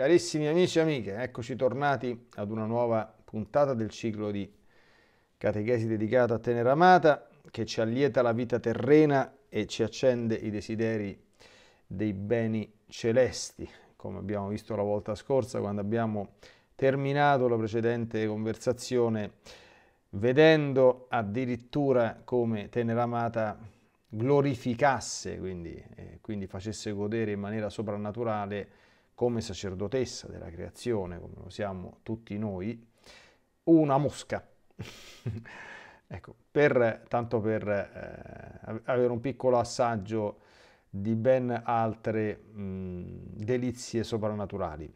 Carissimi amici e amiche, eccoci tornati ad una nuova puntata del ciclo di catechesi dedicata a Tenera Amata che ci allieta la vita terrena e ci accende i desideri dei beni celesti, come abbiamo visto la volta scorsa quando abbiamo terminato la precedente conversazione vedendo addirittura come Tenera Amata glorificasse, quindi, eh, quindi facesse godere in maniera soprannaturale come sacerdotessa della creazione, come lo siamo tutti noi, una mosca. ecco, per, tanto per eh, avere un piccolo assaggio di ben altre mh, delizie soprannaturali.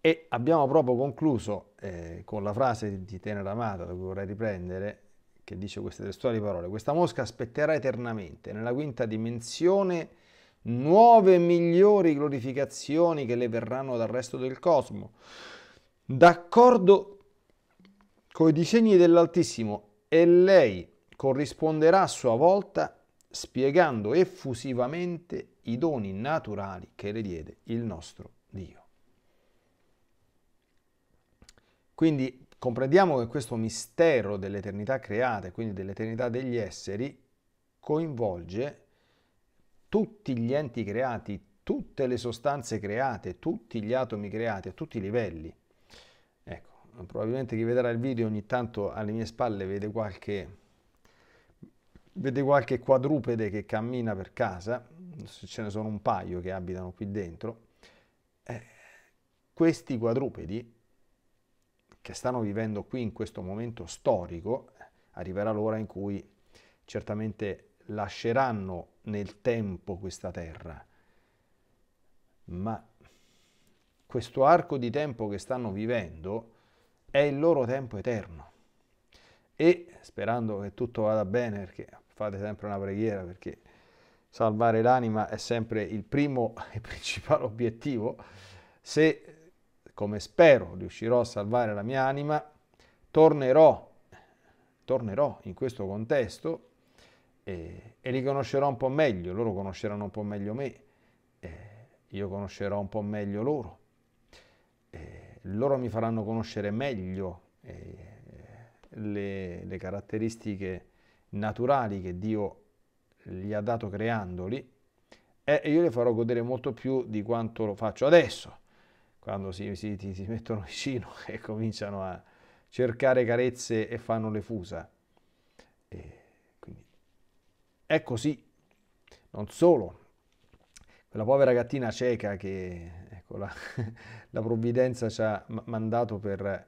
E abbiamo proprio concluso eh, con la frase di Tenera Amata, che vorrei riprendere, che dice queste testuali parole. Questa mosca aspetterà eternamente nella quinta dimensione nuove migliori glorificazioni che le verranno dal resto del cosmo. D'accordo coi disegni dell'Altissimo e lei corrisponderà a sua volta spiegando effusivamente i doni naturali che le diede il nostro Dio. Quindi comprendiamo che questo mistero dell'eternità creata, quindi dell'eternità degli esseri, coinvolge tutti gli enti creati, tutte le sostanze create, tutti gli atomi creati a tutti i livelli. Ecco, probabilmente chi vedrà il video ogni tanto alle mie spalle vede qualche, vede qualche quadrupede che cammina per casa, ce ne sono un paio che abitano qui dentro. Eh, questi quadrupedi che stanno vivendo qui in questo momento storico, arriverà l'ora in cui certamente lasceranno nel tempo questa terra, ma questo arco di tempo che stanno vivendo è il loro tempo eterno. E sperando che tutto vada bene, perché fate sempre una preghiera, perché salvare l'anima è sempre il primo e principale obiettivo, se come spero riuscirò a salvare la mia anima, tornerò, tornerò in questo contesto e, e li conoscerò un po' meglio, loro conosceranno un po' meglio me, io conoscerò un po' meglio loro, loro mi faranno conoscere meglio le, le caratteristiche naturali che Dio gli ha dato creandoli e io le farò godere molto più di quanto lo faccio adesso, quando si, si, si mettono vicino e cominciano a cercare carezze e fanno le fusa. È così. Non solo. Quella povera gattina cieca che ecco, la, la provvidenza ci ha mandato per,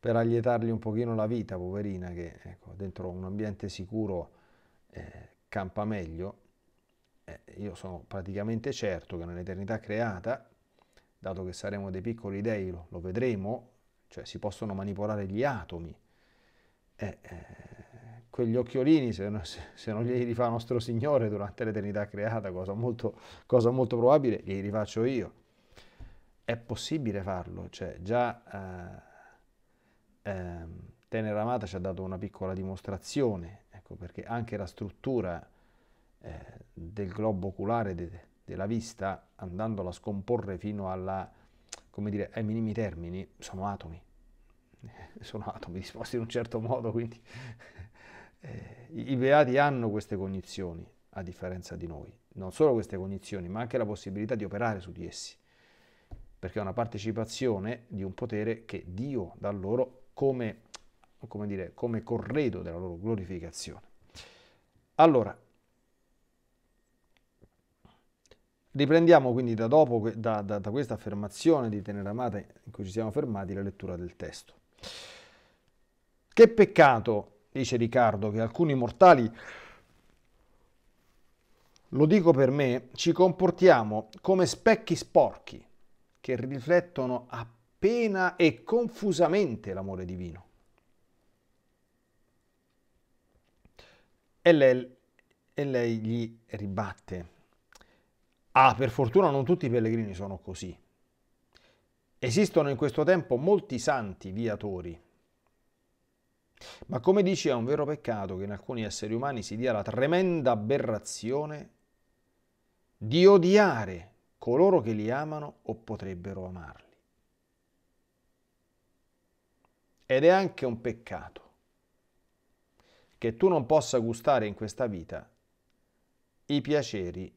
per allietargli un pochino la vita, poverina, che ecco, dentro un ambiente sicuro eh, campa meglio. Eh, io sono praticamente certo che nell'eternità creata, dato che saremo dei piccoli dei, lo, lo vedremo, cioè si possono manipolare gli atomi. Eh, eh quegli occhiolini, se, non, se non glieli rifà nostro Signore durante l'eternità creata, cosa molto, cosa molto probabile, glieli rifaccio io. È possibile farlo, cioè già eh, eh, Tenera Amata ci ha dato una piccola dimostrazione, ecco, perché anche la struttura eh, del globo oculare de, della vista, andandola a scomporre fino alla, dire, ai minimi termini, sono atomi, sono atomi disposti in un certo modo, quindi eh, i beati hanno queste cognizioni, a differenza di noi, non solo queste cognizioni, ma anche la possibilità di operare su di essi, perché è una partecipazione di un potere che Dio dà loro come, come, dire, come corredo della loro glorificazione. Allora, Riprendiamo quindi da, dopo, da, da, da questa affermazione di amata in cui ci siamo fermati la lettura del testo. Che peccato dice Riccardo, che alcuni mortali, lo dico per me, ci comportiamo come specchi sporchi che riflettono appena e confusamente l'amore divino. E lei, e lei gli ribatte, ah, per fortuna non tutti i pellegrini sono così. Esistono in questo tempo molti santi viatori ma come dici è un vero peccato che in alcuni esseri umani si dia la tremenda aberrazione di odiare coloro che li amano o potrebbero amarli. Ed è anche un peccato che tu non possa gustare in questa vita i piaceri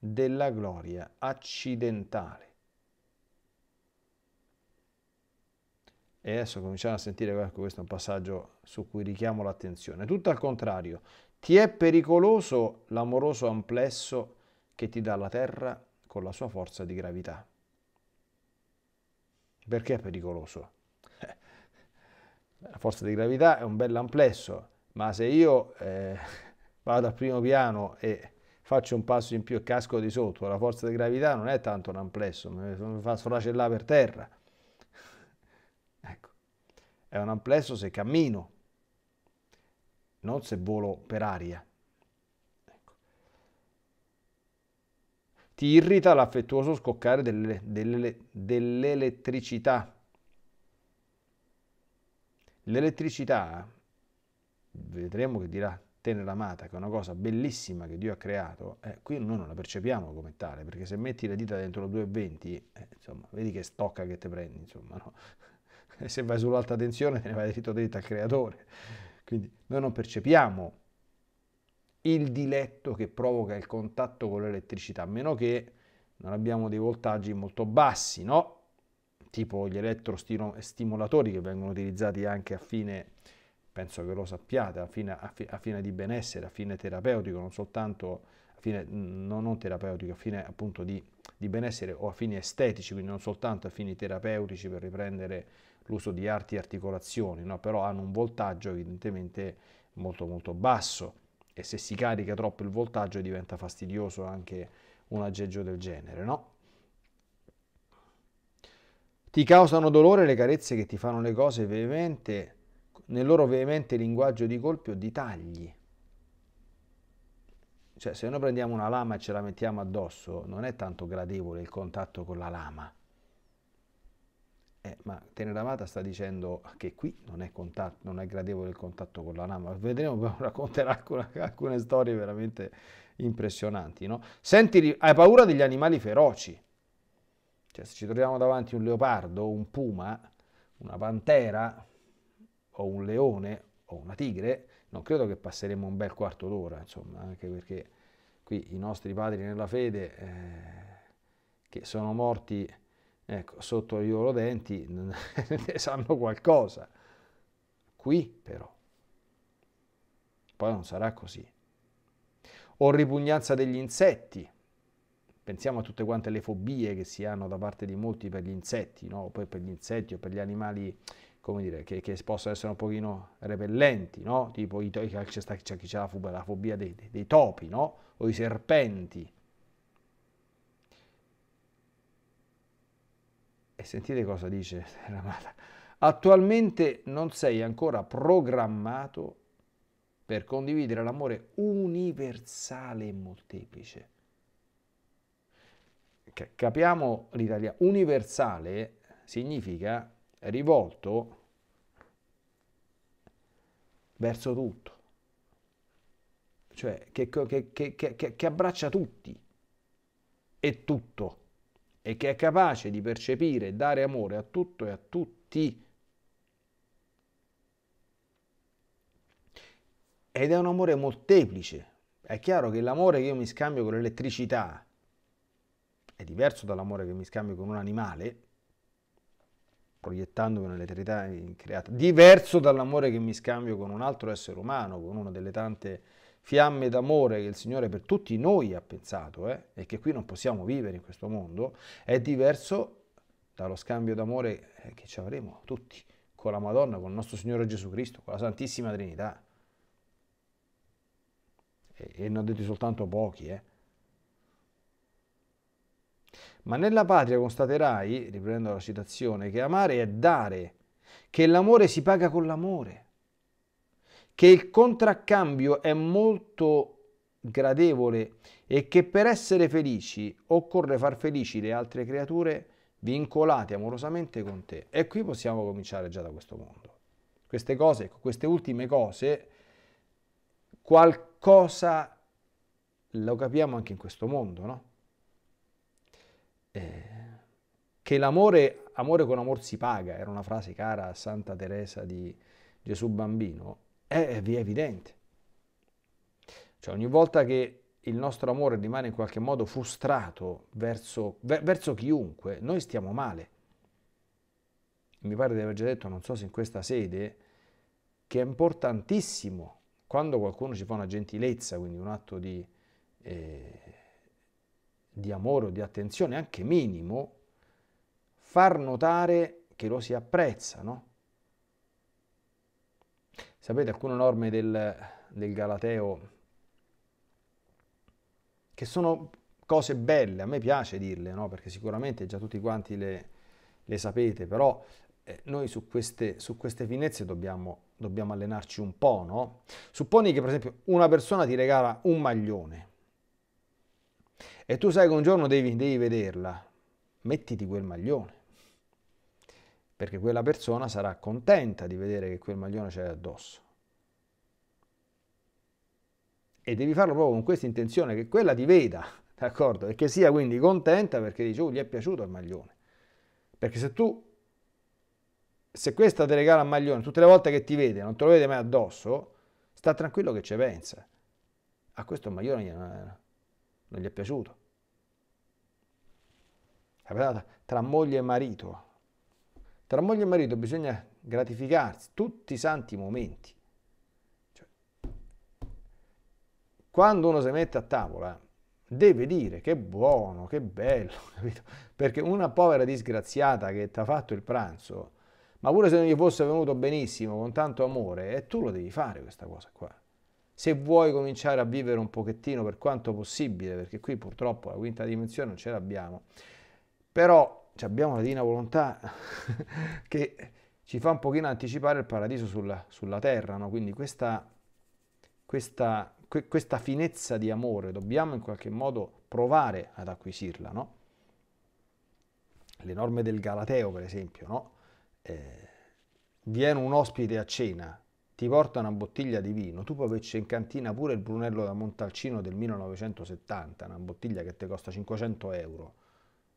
della gloria accidentale. E adesso cominciamo a sentire, ecco questo è un passaggio su cui richiamo l'attenzione. Tutto al contrario, ti è pericoloso l'amoroso amplesso che ti dà la terra con la sua forza di gravità. Perché è pericoloso? La forza di gravità è un bel amplesso, ma se io eh, vado al primo piano e faccio un passo in più e casco di sotto, la forza di gravità non è tanto un amplesso, mi fa sfracellare per terra è un amplesso se cammino, non se volo per aria. Ecco. Ti irrita l'affettuoso scoccare delle, delle, dell'elettricità. L'elettricità, vedremo che dirà tenera amata, che è una cosa bellissima che Dio ha creato, eh, qui noi non la percepiamo come tale, perché se metti le dita dentro lo 2,20, eh, insomma, vedi che stocca che te prendi, insomma, no? se vai sull'alta tensione te ne vai dritto dritto al creatore. Quindi noi non percepiamo il diletto che provoca il contatto con l'elettricità, a meno che non abbiamo dei voltaggi molto bassi, no? tipo gli elettrostimolatori che vengono utilizzati anche a fine, penso che lo sappiate, a fine, a fi, a fine di benessere, a fine terapeutico, non soltanto a fine, no, non terapeutico, a fine appunto di, di benessere o a fini estetici, quindi non soltanto a fini terapeutici per riprendere l'uso di arti e articolazioni, no? però hanno un voltaggio evidentemente molto molto basso e se si carica troppo il voltaggio diventa fastidioso anche un aggeggio del genere, no? Ti causano dolore le carezze che ti fanno le cose veemente, nel loro veemente linguaggio di colpi o di tagli. Cioè, se noi prendiamo una lama e ce la mettiamo addosso, non è tanto gradevole il contatto con la lama, eh, ma Teneramata sta dicendo che qui non è, contatto, non è gradevole il contatto con la lama. Vedremo, racconterà alcune, alcune storie veramente impressionanti. No? Senti, hai paura degli animali feroci. Cioè, se ci troviamo davanti un leopardo, un puma, una pantera o un leone o una tigre, non credo che passeremo un bel quarto d'ora, insomma, anche perché qui i nostri padri nella fede eh, che sono morti Ecco, sotto i loro denti ne sanno qualcosa. Qui però. Poi non sarà così. O ripugnanza degli insetti. Pensiamo a tutte quante le fobie che si hanno da parte di molti per gli insetti, no? Poi per gli insetti o per gli animali come dire, che, che, possono essere un pochino repellenti, no? Tipo i to- c'è, c'è, chi ha la, fobia dei, dei, topi, no? O i serpenti. E sentite cosa dice Ramata. Attualmente non sei ancora programmato per condividere l'amore universale e molteplice. Capiamo l'Italia. Universale significa rivolto verso tutto, cioè che, che, che, che abbraccia tutti e tutto e che è capace di percepire e dare amore a tutto e a tutti. Ed è un amore molteplice. È chiaro che l'amore che io mi scambio con l'elettricità è diverso dall'amore che mi scambio con un animale, proiettandomi nell'eternità creata, diverso dall'amore che mi scambio con un altro essere umano, con una delle tante fiamme d'amore che il Signore per tutti noi ha pensato eh, e che qui non possiamo vivere in questo mondo, è diverso dallo scambio d'amore eh, che ci avremo tutti con la Madonna, con il nostro Signore Gesù Cristo, con la Santissima Trinità. E, e ne ho detti soltanto pochi, eh. Ma nella patria constaterai, riprendendo la citazione, che amare è dare, che l'amore si paga con l'amore che il contraccambio è molto gradevole e che per essere felici occorre far felici le altre creature vincolate amorosamente con te. E qui possiamo cominciare già da questo mondo. Queste cose, queste ultime cose, qualcosa lo capiamo anche in questo mondo, no? Eh, che l'amore, amore con amor si paga, era una frase cara a Santa Teresa di Gesù Bambino, è evidente. Cioè ogni volta che il nostro amore rimane in qualche modo frustrato verso, verso chiunque, noi stiamo male. Mi pare di aver già detto, non so se in questa sede, che è importantissimo quando qualcuno ci fa una gentilezza, quindi un atto di, eh, di amore o di attenzione, anche minimo, far notare che lo si apprezza, no? Sapete, alcune norme del, del Galateo che sono cose belle, a me piace dirle, no? perché sicuramente già tutti quanti le, le sapete, però eh, noi su queste, su queste finezze dobbiamo, dobbiamo, allenarci un po', no? Supponi che per esempio una persona ti regala un maglione e tu sai che un giorno devi, devi vederla, mettiti quel maglione perché quella persona sarà contenta di vedere che quel maglione c'è addosso. E devi farlo proprio con questa intenzione, che quella ti veda, d'accordo? E che sia quindi contenta perché dice, oh, gli è piaciuto il maglione. Perché se tu, se questa ti regala un maglione, tutte le volte che ti vede, non te lo vede mai addosso, sta tranquillo che ci pensa. A questo maglione non gli è piaciuto. Capitata? Tra moglie e marito tra moglie e marito bisogna gratificarsi tutti i santi momenti. Cioè, quando uno si mette a tavola deve dire che buono, che bello, capito? Perché una povera disgraziata che ti ha fatto il pranzo, ma pure se non gli fosse venuto benissimo, con tanto amore, e tu lo devi fare questa cosa qua. Se vuoi cominciare a vivere un pochettino per quanto possibile, perché qui purtroppo la quinta dimensione non ce l'abbiamo, però abbiamo la divina volontà che ci fa un pochino anticipare il paradiso sulla, sulla terra, no? quindi questa, questa, que, questa, finezza di amore dobbiamo in qualche modo provare ad acquisirla. No? Le norme del Galateo, per esempio, no? eh, viene un ospite a cena, ti porta una bottiglia di vino, tu puoi averci in cantina pure il Brunello da Montalcino del 1970, una bottiglia che ti costa 500 euro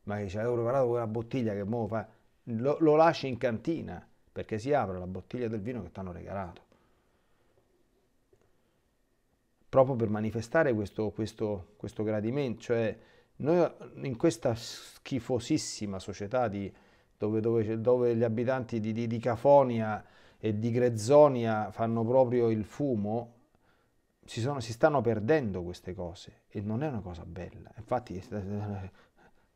ma che ci avevo preparato quella bottiglia che mo fa, lo, lo lasci in cantina perché si apre la bottiglia del vino che ti hanno regalato. Proprio per manifestare questo, questo, questo gradimento, cioè noi in questa schifosissima società di, dove, dove, dove, gli abitanti di, di, di Cafonia e di Grezzonia fanno proprio il fumo, si, sono, si, stanno perdendo queste cose e non è una cosa bella. Infatti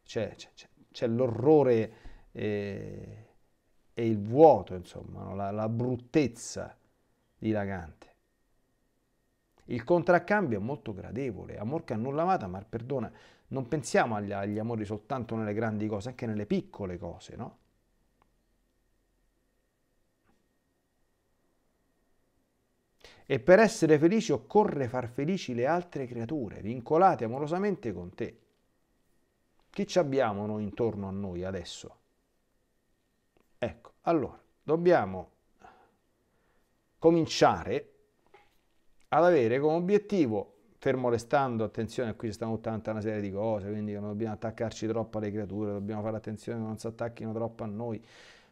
c'è, l'orrore eh, e il vuoto, insomma, no? la, la bruttezza dilagante. Il contraccambio è molto gradevole, amor che annulla amata, ma perdona, non pensiamo agli, agli, amori soltanto nelle grandi cose, anche nelle piccole cose, no? E per essere felici occorre far felici le altre creature, vincolate amorosamente con te. Chi ci abbiamo noi intorno a noi adesso? Ecco, allora, dobbiamo cominciare ad avere come obiettivo fermo restando, attenzione, qui ci stanno tutta una serie di cose, quindi non dobbiamo attaccarci troppo alle creature, dobbiamo fare attenzione che non si attacchino troppo a noi,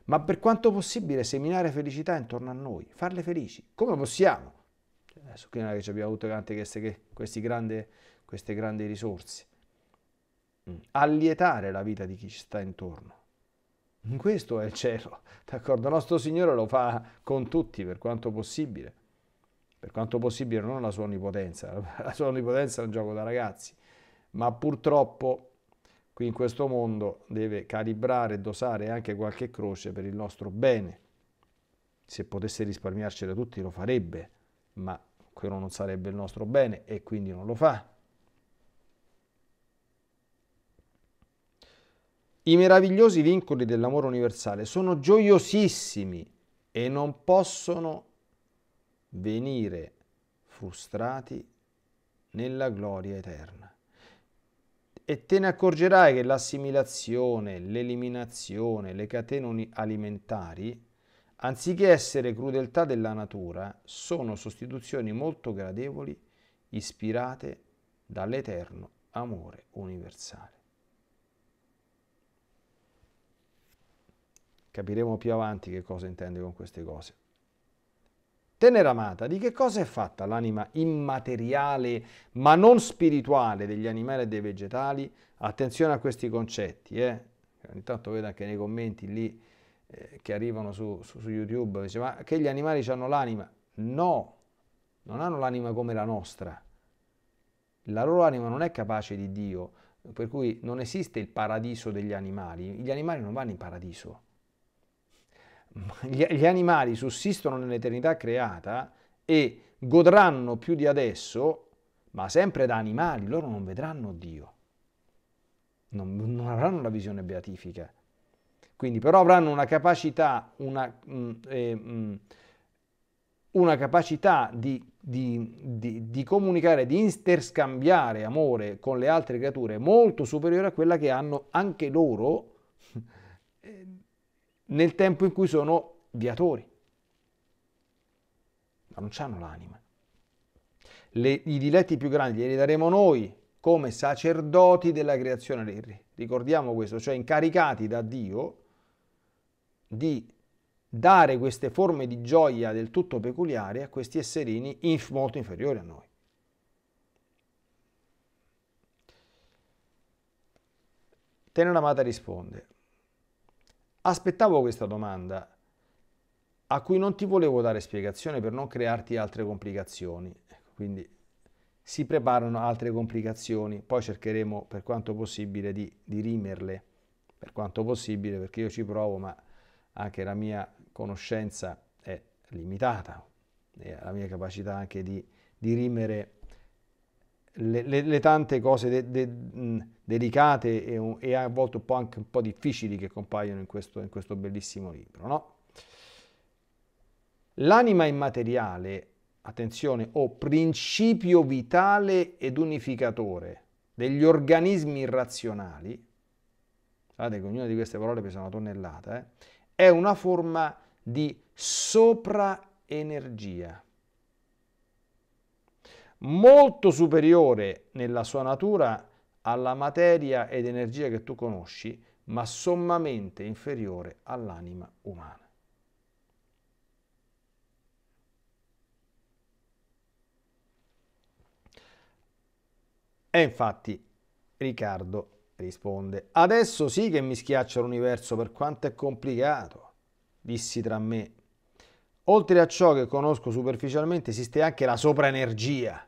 ma per quanto possibile seminare felicità intorno a noi, farle felici, come possiamo? Cioè, adesso qui non è che abbiamo tutte queste, queste grandi risorse, Mm. allietare la vita di chi ci sta intorno. Questo è il cielo, d'accordo? nostro Signore lo fa con tutti per quanto possibile, per quanto possibile non la sua onnipotenza, la sua onnipotenza è un gioco da ragazzi, ma purtroppo qui in questo mondo deve calibrare dosare anche qualche croce per il nostro bene. Se potesse risparmiarcela tutti lo farebbe, ma quello non sarebbe il nostro bene e quindi non lo fa. I meravigliosi vincoli dell'amore universale sono gioiosissimi e non possono venire frustrati nella gloria eterna. E te ne accorgerai che l'assimilazione, l'eliminazione, le catene alimentari, anziché essere crudeltà della natura, sono sostituzioni molto gradevoli ispirate dall'eterno amore universale. Capiremo più avanti che cosa intende con queste cose. Tenera amata, di che cosa è fatta l'anima immateriale ma non spirituale degli animali e dei vegetali? Attenzione a questi concetti, eh? ogni tanto vedo anche nei commenti lì eh, che arrivano su, su, su YouTube, dice ma che gli animali hanno l'anima? No, non hanno l'anima come la nostra. La loro anima non è capace di Dio, per cui non esiste il paradiso degli animali, gli animali non vanno in paradiso gli animali sussistono nell'eternità creata e godranno più di adesso, ma sempre da animali, loro non vedranno Dio, non, non avranno la visione beatifica. Quindi però avranno una capacità, una, mh, mm, eh, mh, mm, una capacità di, di, di, di comunicare, di interscambiare amore con le altre creature molto superiore a quella che hanno anche loro nel tempo in cui sono viatori. Ma non hanno l'anima. Le, I diletti più grandi li daremo noi come sacerdoti della creazione. Ricordiamo questo, cioè incaricati da Dio di dare queste forme di gioia del tutto peculiari a questi esserini inf- molto inferiori a noi. Tenera Amata risponde, Aspettavo questa domanda, a cui non ti volevo dare spiegazione per non crearti altre complicazioni. Quindi si preparano altre complicazioni, poi cercheremo per quanto possibile di dirimerle, per quanto possibile, perché io ci provo, ma anche la mia conoscenza è limitata, e la mia capacità anche di dirimere le, le, le, tante cose de, de, delicate e, e, a volte un po' anche un po' difficili che compaiono in questo, in questo bellissimo libro. No? L'anima immateriale, attenzione, o principio vitale ed unificatore degli organismi irrazionali, guardate che ognuna di queste parole pesa una tonnellata, eh, è una forma di sopraenergia molto superiore nella sua natura alla materia ed energia che tu conosci, ma sommamente inferiore all'anima umana. E infatti Riccardo risponde, adesso sì che mi schiaccia l'universo per quanto è complicato, dissi tra me. Oltre a ciò che conosco superficialmente esiste anche la sopraenergia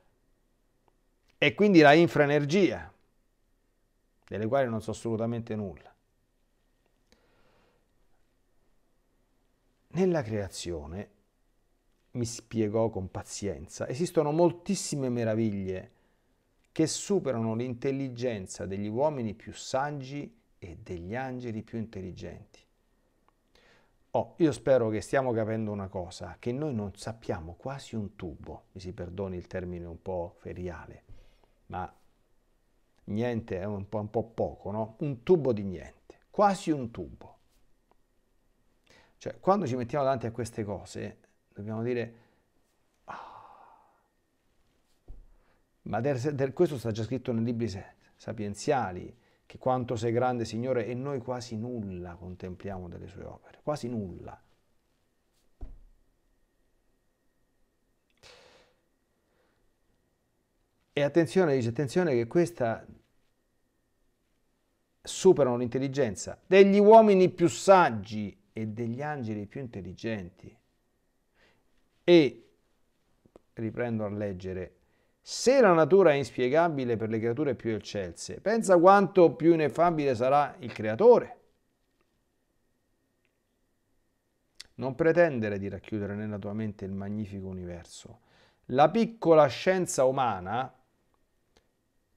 e quindi la infraenergia, delle quali non so assolutamente nulla. Nella creazione, mi spiegò con pazienza, esistono moltissime meraviglie che superano l'intelligenza degli uomini più saggi e degli angeli più intelligenti. Oh, io spero che stiamo capendo una cosa, che noi non sappiamo quasi un tubo, mi si perdoni il termine un po' feriale, ma niente è un po', un po poco, no? Un tubo di niente, quasi un tubo. Cioè, quando ci mettiamo davanti a queste cose, dobbiamo dire, ah, ma del, del, questo sta già scritto nei libri sapienziali, che quanto sei grande Signore e noi quasi nulla contempliamo delle sue opere, quasi nulla. E attenzione, dice, attenzione che questa superano l'intelligenza degli uomini più saggi e degli angeli più intelligenti. E, riprendo a leggere, se la natura è inspiegabile per le creature più eccelse, pensa quanto più ineffabile sarà il creatore. Non pretendere di racchiudere nella tua mente il magnifico universo. La piccola scienza umana,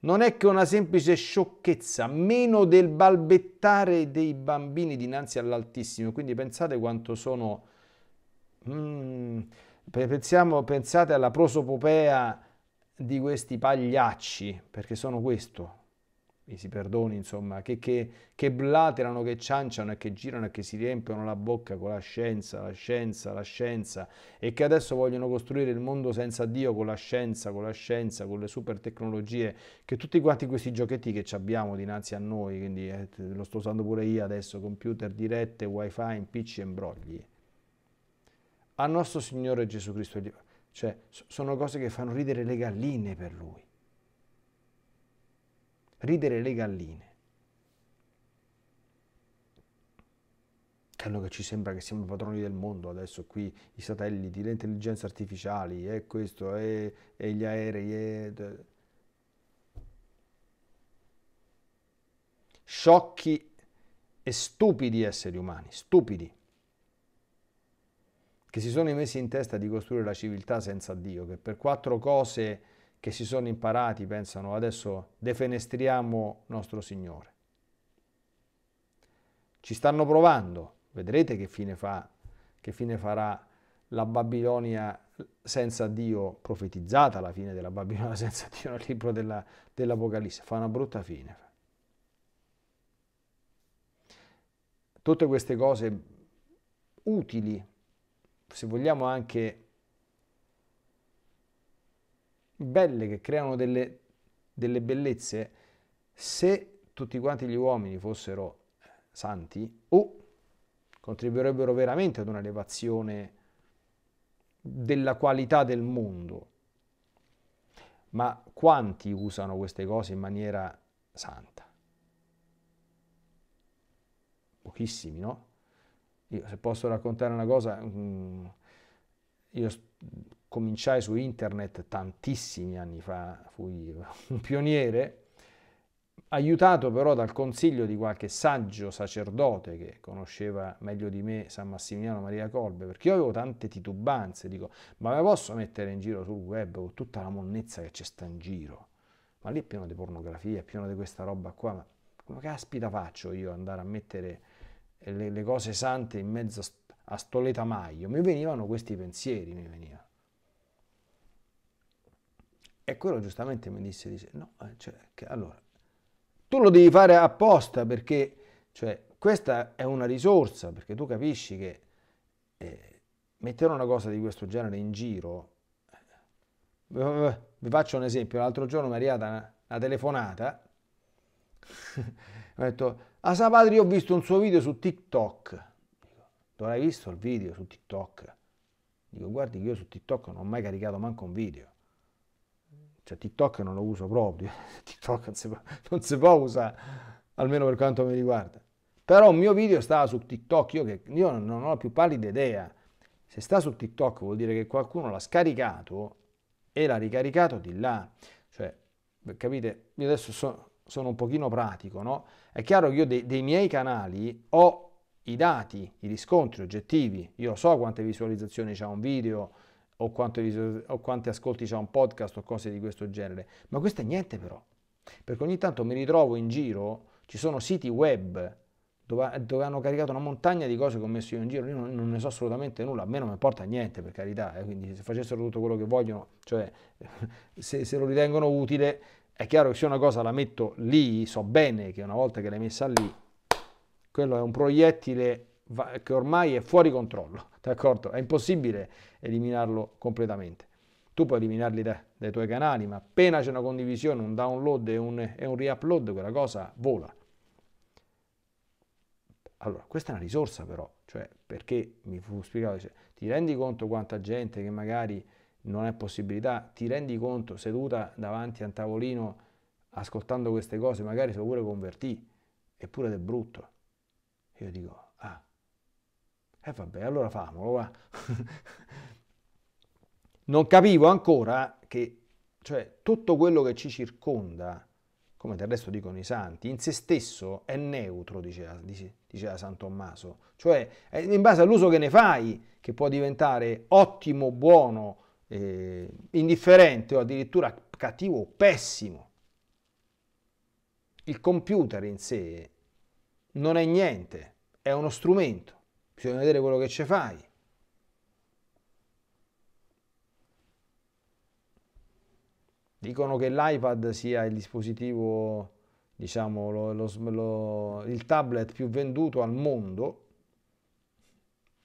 non è che una semplice sciocchezza, meno del balbettare dei bambini dinanzi all'Altissimo. Quindi pensate quanto sono... Mm, pensiamo, pensate alla prosopopea di questi pagliacci, perché sono questo, mi si perdoni, insomma, che, che, che, blaterano, che cianciano e che girano e che si riempiono la bocca con la scienza, la scienza, la scienza e che adesso vogliono costruire il mondo senza Dio con la scienza, con la scienza, con le super tecnologie, che tutti quanti questi giochetti che abbiamo dinanzi a noi, quindi eh, lo sto usando pure io adesso, computer dirette, wifi, impicci e imbrogli. A nostro Signore Gesù Cristo, cioè sono cose che fanno ridere le galline per lui ridere le galline. quello che ci sembra che siamo i padroni del mondo adesso qui, i satelliti, le intelligenze artificiali, e questo, e, e gli aerei, e... Sciocchi e stupidi esseri umani, stupidi, che si sono messi in testa di costruire la civiltà senza Dio, che per quattro cose che si sono imparati pensano adesso defenestriamo nostro Signore. Ci stanno provando, vedrete che fine, fa, che fine farà la Babilonia senza Dio, profetizzata la fine della Babilonia senza Dio nel libro della, dell'Apocalisse, fa una brutta fine. Tutte queste cose utili, se vogliamo anche belle, che creano delle, delle bellezze, se tutti quanti gli uomini fossero eh, santi, o oh, contribuirebbero veramente ad una elevazione della qualità del mondo. Ma quanti usano queste cose in maniera santa? Pochissimi, no? Io, se posso raccontare una cosa, mm, io cominciai su internet tantissimi anni fa, fui un pioniere, aiutato però dal consiglio di qualche saggio sacerdote che conosceva meglio di me San Massimiliano Maria Colbe, perché io avevo tante titubanze, dico, ma me posso mettere in giro sul web con tutta la monnezza che c'è sta in giro? Ma lì è pieno di pornografia, è pieno di questa roba qua, ma come caspita faccio io andare a mettere eh, le, le cose sante in mezzo a sto letamaio? Mi venivano questi pensieri, mi venivano. E quello giustamente mi disse, dice, no, eh, cioè, che, allora, tu lo devi fare apposta perché, cioè, questa è una risorsa, perché tu capisci che eh, mettere una cosa di questo genere in giro, eh, eh, eh vi faccio un esempio, l'altro giorno mi è arrivata una, una telefonata, ho detto, a Sapadri ho visto un suo video su TikTok, tu l'hai visto il video su TikTok? Dico, guardi che io su TikTok non ho mai caricato manco un video. Cioè TikTok non lo uso proprio, TikTok non si, può, non si può usare, almeno per quanto mi riguarda. Però un mio video stava su TikTok, io, che, io non ho più pallida idea. Se sta su TikTok vuol dire che qualcuno l'ha scaricato e l'ha ricaricato di là. Cioè, capite, io adesso so, sono un pochino pratico, no? È chiaro che io dei, dei miei canali ho i dati, i riscontri oggettivi, io so quante visualizzazioni ha un video, o, quanto, o quanti ascolti c'è un podcast o cose di questo genere, ma questo è niente però, perché ogni tanto mi ritrovo in giro, ci sono siti web dove, dove hanno caricato una montagna di cose che ho messo io in giro, io non, non ne so assolutamente nulla, a me non mi importa niente per carità, eh, quindi se facessero tutto quello che vogliono, cioè se, se lo ritengono utile, è chiaro che se una cosa la metto lì, so bene che una volta che l'hai messa lì, quello è un proiettile che ormai è fuori controllo, d'accordo? È impossibile eliminarlo completamente. Tu puoi eliminarli da, dai tuoi canali, ma appena c'è una condivisione, un download e un, e un re quella cosa vola. Allora, questa è una risorsa però, cioè perché mi fu spiegato, cioè, ti rendi conto quanta gente che magari non è possibilità, ti rendi conto seduta davanti a un tavolino ascoltando queste cose, magari se pure convertì, eppure ed è brutto. Io dico, e eh vabbè, allora famolo, va. non capivo ancora che cioè, tutto quello che ci circonda, come del resto dicono i santi, in se stesso è neutro, diceva, diceva San Tommaso. Cioè è in base all'uso che ne fai che può diventare ottimo, buono, eh, indifferente o addirittura cattivo o pessimo. Il computer in sé non è niente, è uno strumento bisogna vedere quello che ci fai. Dicono che l'iPad sia il dispositivo, diciamo, lo, lo, lo, il tablet più venduto al mondo,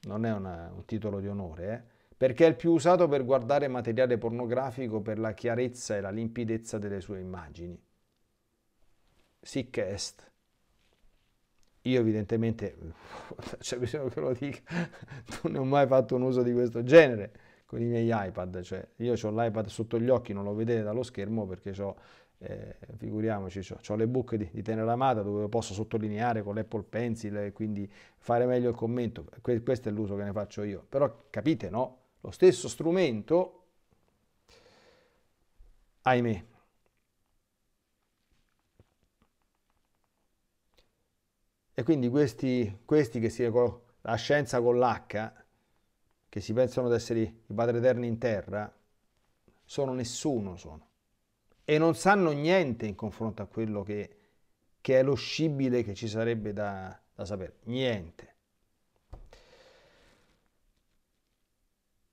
non è una, un titolo di onore, eh? perché è il più usato per guardare materiale pornografico per la chiarezza e la limpidezza delle sue immagini. Sickest. est. Io evidentemente, c'è cioè, bisogno che lo dica, non ho mai fatto un uso di questo genere con i miei iPad, cioè io ho l'iPad sotto gli occhi, non lo vedete dallo schermo perché ho, eh, figuriamoci, ho, ho le book di, di tenera mata dove posso sottolineare con l'Apple Pencil e quindi fare meglio il commento, que- questo è l'uso che ne faccio io, però capite no? Lo stesso strumento, ahimè, E quindi questi, questi che si la scienza con l'H, che si pensano di essere i padri eterni in terra, sono nessuno, sono. E non sanno niente in confronto a quello che, che è lo scibile che ci sarebbe da, da sapere. Niente.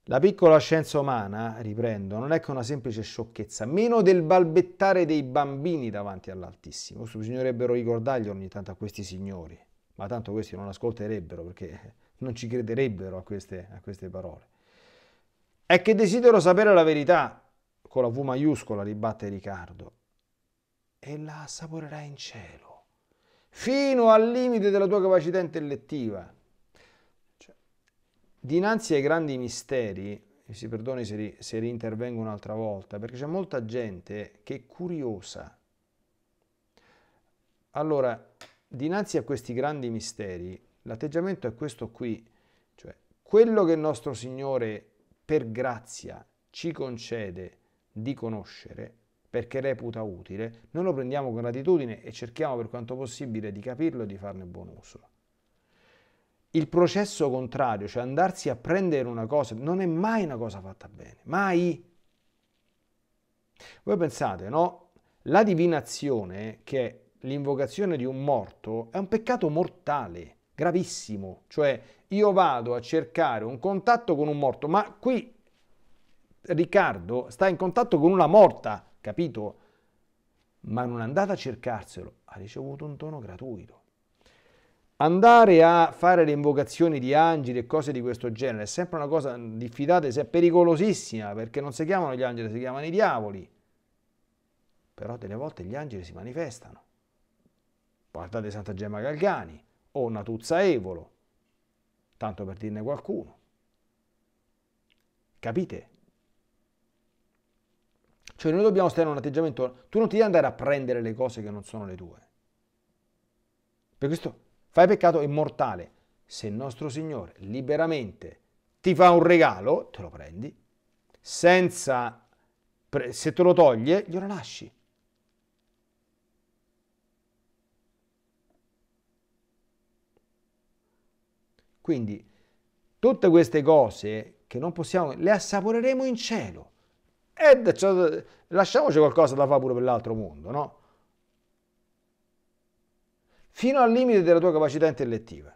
La piccola scienza umana, riprendo, non è che una semplice sciocchezza, meno del balbettare dei bambini davanti all'Altissimo. Bisognerebbero ricordargli ogni tanto a questi signori, ma tanto questi non ascolterebbero perché non ci crederebbero a queste, a queste parole. È che desidero sapere la verità, con la V maiuscola ribatte Riccardo, e la assaporerai in cielo, fino al limite della tua capacità intellettiva. Dinanzi ai grandi misteri, mi si perdoni se, ri, se riintervengo un'altra volta, perché c'è molta gente che è curiosa. Allora, dinanzi a questi grandi misteri, l'atteggiamento è questo qui, cioè quello che il nostro Signore per grazia ci concede di conoscere, perché reputa utile, noi lo prendiamo con gratitudine e cerchiamo per quanto possibile di capirlo e di farne buon uso il processo contrario, cioè andarsi a prendere una cosa, non è mai una cosa fatta bene, mai. Voi pensate, no? La divinazione, che è l'invocazione di un morto, è un peccato mortale, gravissimo. Cioè, io vado a cercare un contatto con un morto, ma qui Riccardo sta in contatto con una morta, capito? Ma non andate a cercarselo, ha ricevuto un dono gratuito andare a fare le invocazioni di angeli e cose di questo genere è sempre una cosa, diffidate se è pericolosissima, perché non si chiamano gli angeli, si chiamano i diavoli. Però delle volte gli angeli si manifestano. Guardate Santa Gemma Galgani o Natuzza Evolo, tanto per dirne qualcuno. Capite? Cioè noi dobbiamo stare in un atteggiamento, tu non ti devi andare a prendere le cose che non sono le tue. Per questo Fai peccato è mortale. Se il nostro Signore liberamente ti fa un regalo, te lo prendi, senza, se te lo toglie, glielo lasci. Quindi tutte queste cose che non possiamo, le assaporeremo in cielo. E lasciamoci qualcosa da fare pure per l'altro mondo, no? fino al limite della tua capacità intellettiva.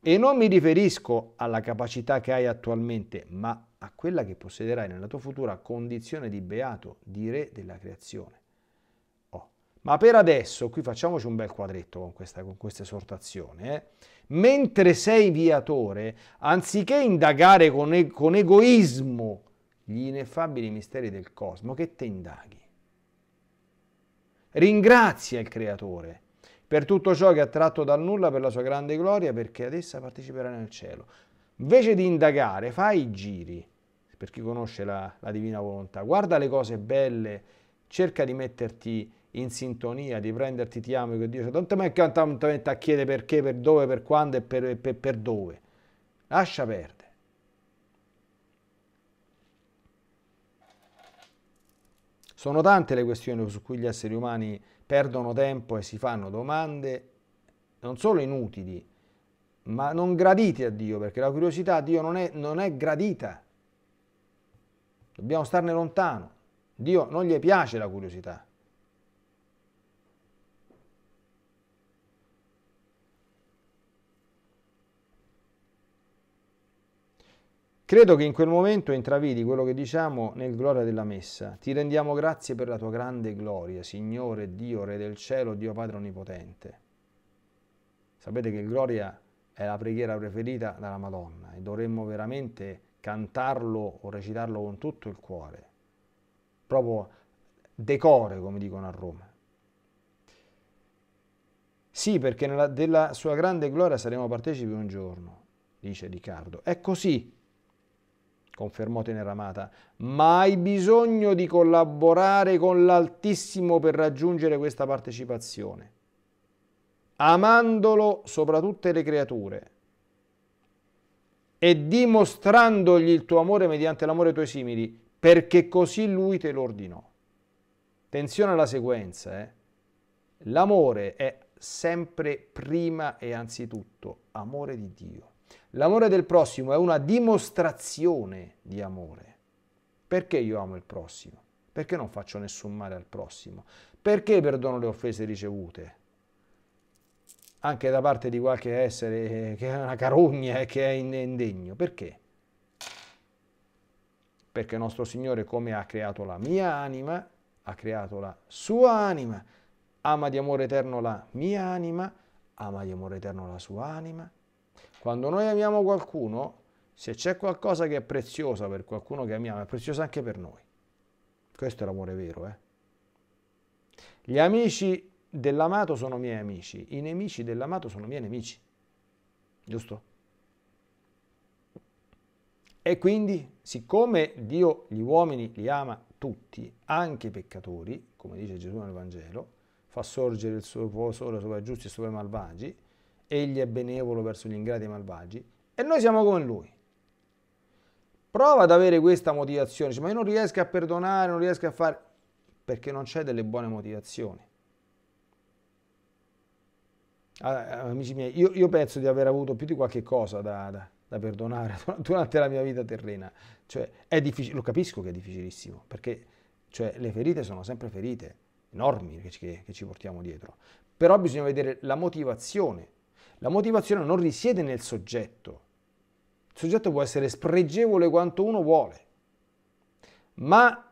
E non mi riferisco alla capacità che hai attualmente, ma a quella che possederai nella tua futura condizione di beato, di re della creazione. Oh. Ma per adesso, qui facciamoci un bel quadretto con questa, con questa esortazione, eh. mentre sei viatore, anziché indagare con, e- con egoismo gli ineffabili misteri del cosmo, che te indaghi? Ringrazia il creatore per tutto ciò che ha tratto dal nulla per la sua grande gloria, perché ad essa parteciperà nel cielo. Invece di indagare, fai i giri, per chi conosce la, la divina volontà, guarda le cose belle, cerca di metterti in sintonia, di prenderti ti amo con Dio c'è, tanto me che tanto me a chiede perché, per dove, per quando e per, per, per dove. Lascia perdere. Sono tante le questioni su cui gli esseri umani perdono tempo e si fanno domande non solo inutili, ma non gradite a Dio, perché la curiosità a Dio non è, non è gradita. Dobbiamo starne lontano. Dio non gli piace la curiosità. Credo che in quel momento intravidi quello che diciamo nel gloria della messa. Ti rendiamo grazie per la tua grande gloria, Signore Dio, Re del cielo, Dio Padre Onnipotente. Sapete che gloria è la preghiera preferita dalla Madonna e dovremmo veramente cantarlo o recitarlo con tutto il cuore, proprio decore come dicono a Roma. Sì, perché nella, della sua grande gloria saremo partecipi un giorno, dice Riccardo. È così confermò Teneramata, ma hai bisogno di collaborare con l'Altissimo per raggiungere questa partecipazione, amandolo sopra tutte le creature e dimostrandogli il tuo amore mediante l'amore ai tuoi simili, perché così lui te lo ordinò. Attenzione alla sequenza, eh? l'amore è sempre prima e anzitutto amore di Dio L'amore del prossimo è una dimostrazione di amore. Perché io amo il prossimo? Perché non faccio nessun male al prossimo? Perché perdono le offese ricevute? Anche da parte di qualche essere eh, che è una carogna e che è indegno. Perché? Perché nostro Signore, come ha creato la mia anima, ha creato la sua anima, ama di amore eterno la mia anima, ama di amore eterno la sua anima, quando noi amiamo qualcuno, se c'è qualcosa che è preziosa per qualcuno che amiamo, è preziosa anche per noi. Questo è l'amore vero, eh? Gli amici dell'amato sono miei amici, i nemici dell'amato sono miei nemici. Giusto? E quindi, siccome Dio gli uomini li ama tutti, anche i peccatori, come dice Gesù nel Vangelo, fa sorgere il suo sole sopra i giusti e sopra i malvagi, egli è benevolo verso gli ingrati e malvagi, e noi siamo come lui. Prova ad avere questa motivazione, cioè, ma io non riesco a perdonare, non riesco a fare, perché non c'è delle buone motivazioni. Allora, ah, eh, amici miei, io, io, penso di aver avuto più di qualche cosa da, da, da perdonare durante la mia vita terrena. Cioè, è difficile, lo capisco che è difficilissimo, perché cioè, le ferite sono sempre ferite, enormi che, che, che ci portiamo dietro. Però bisogna vedere la motivazione la motivazione non risiede nel soggetto. Il soggetto può essere spregevole quanto uno vuole, ma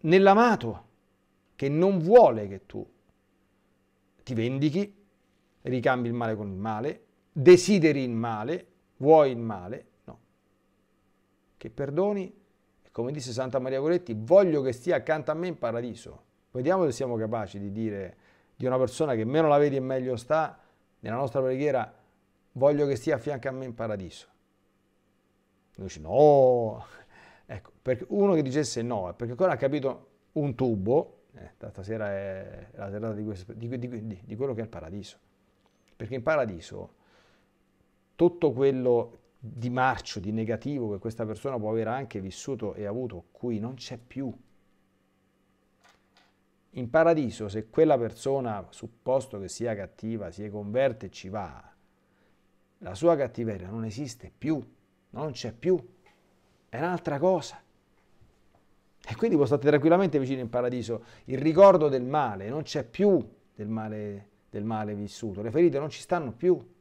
nell'amato che non vuole che tu ti vendichi, ricambi il male con il male, desideri il male, vuoi il male, no. Che perdoni, e come disse Santa Maria Coletti, voglio che stia accanto a me in paradiso. Vediamo se siamo capaci di dire di una persona che meno la vedi e meglio sta, nella nostra preghiera voglio che stia a fianco a me in paradiso. Lui dice no, ecco, perché uno che dicesse no è perché ancora ha capito un tubo, eh, stasera è la serata di, questo, di, di, di quello che è il paradiso, perché in paradiso tutto quello di marcio, di negativo che questa persona può aver anche vissuto e avuto qui non c'è più in paradiso se quella persona, supposto che sia cattiva, si converte e ci va, la sua cattiveria non esiste più, non c'è più, è un'altra cosa. E quindi può stare tranquillamente vicino in paradiso. Il ricordo del male non c'è più del male, del male vissuto, le ferite non ci stanno più.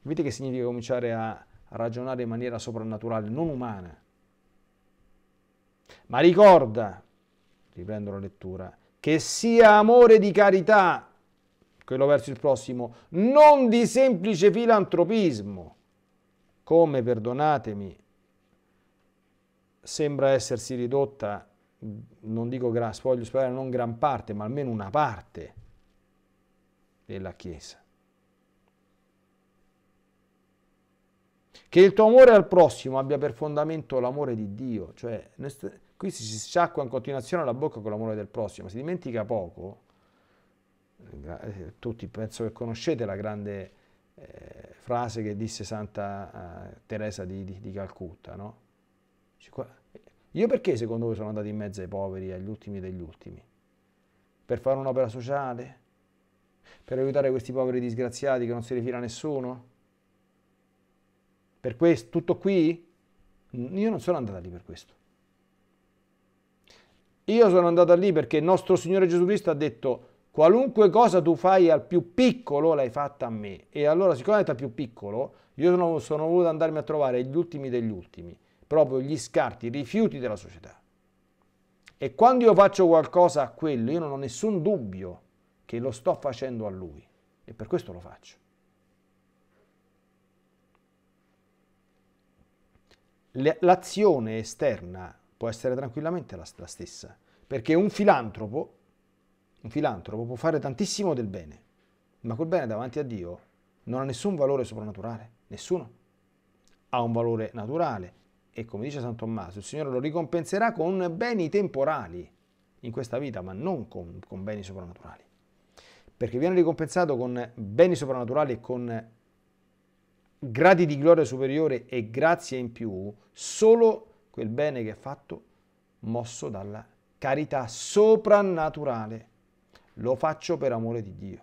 Capite che significa cominciare a ragionare in maniera soprannaturale, non umana. Ma ricorda riprendo la lettura, che sia amore di carità, quello verso il prossimo, non di semplice filantropismo, come, perdonatemi, sembra essersi ridotta, non dico gran, voglio sperare non gran parte, ma almeno una parte della Chiesa. Che il tuo amore al prossimo abbia per fondamento l'amore di Dio, cioè qui si sciacqua in continuazione la bocca con l'amore del prossimo, si dimentica poco, eh, tutti penso che conoscete la grande eh, frase che disse Santa eh, Teresa di, di, di Calcutta, no? Io perché secondo voi sono andato in mezzo ai poveri, agli ultimi degli ultimi? Per fare un'opera sociale? Per aiutare questi poveri disgraziati che non si rifila nessuno? Per questo? Tutto qui? Io non sono andato lì per questo. Io sono andato lì perché il nostro Signore Gesù Cristo ha detto qualunque cosa tu fai al più piccolo l'hai fatta a me. E allora siccome è al più piccolo, io sono, sono voluto andarmi a trovare gli ultimi degli ultimi, proprio gli scarti, i rifiuti della società. E quando io faccio qualcosa a quello, io non ho nessun dubbio che lo sto facendo a lui. E per questo lo faccio. L'azione esterna può essere tranquillamente la, la stessa, perché un filantropo, un filantropo può fare tantissimo del bene, ma quel bene davanti a Dio non ha nessun valore soprannaturale, nessuno. Ha un valore naturale e come dice San Tommaso, il Signore lo ricompenserà con beni temporali in questa vita, ma non con, con beni soprannaturali. Perché viene ricompensato con beni soprannaturali e con gradi di gloria superiore e grazie in più solo quel bene che è fatto mosso dalla carità soprannaturale. Lo faccio per amore di Dio.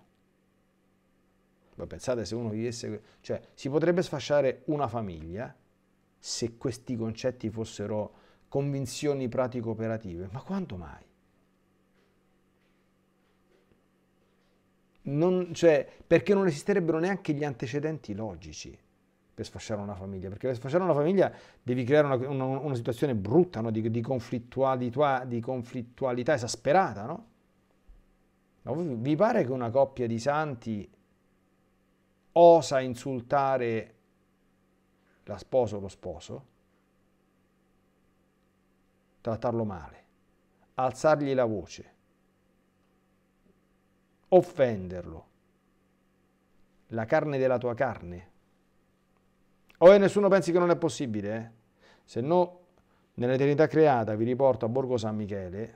Voi pensate se uno vivesse... cioè si potrebbe sfasciare una famiglia se questi concetti fossero convinzioni pratico-operative, ma quanto mai? Non, cioè, perché non esisterebbero neanche gli antecedenti logici per sfasciare una famiglia, perché per sfasciare una famiglia devi creare una, una, una situazione brutta, no? di, di, conflittualità, di, conflittualità, esasperata. No? Ma vi pare che una coppia di santi osa insultare la sposa o lo sposo? Trattarlo male, alzargli la voce, offenderlo, la carne della tua carne o oh, nessuno pensi che non è possibile? Eh? Se no, nell'eternità creata vi riporto a Borgo San Michele,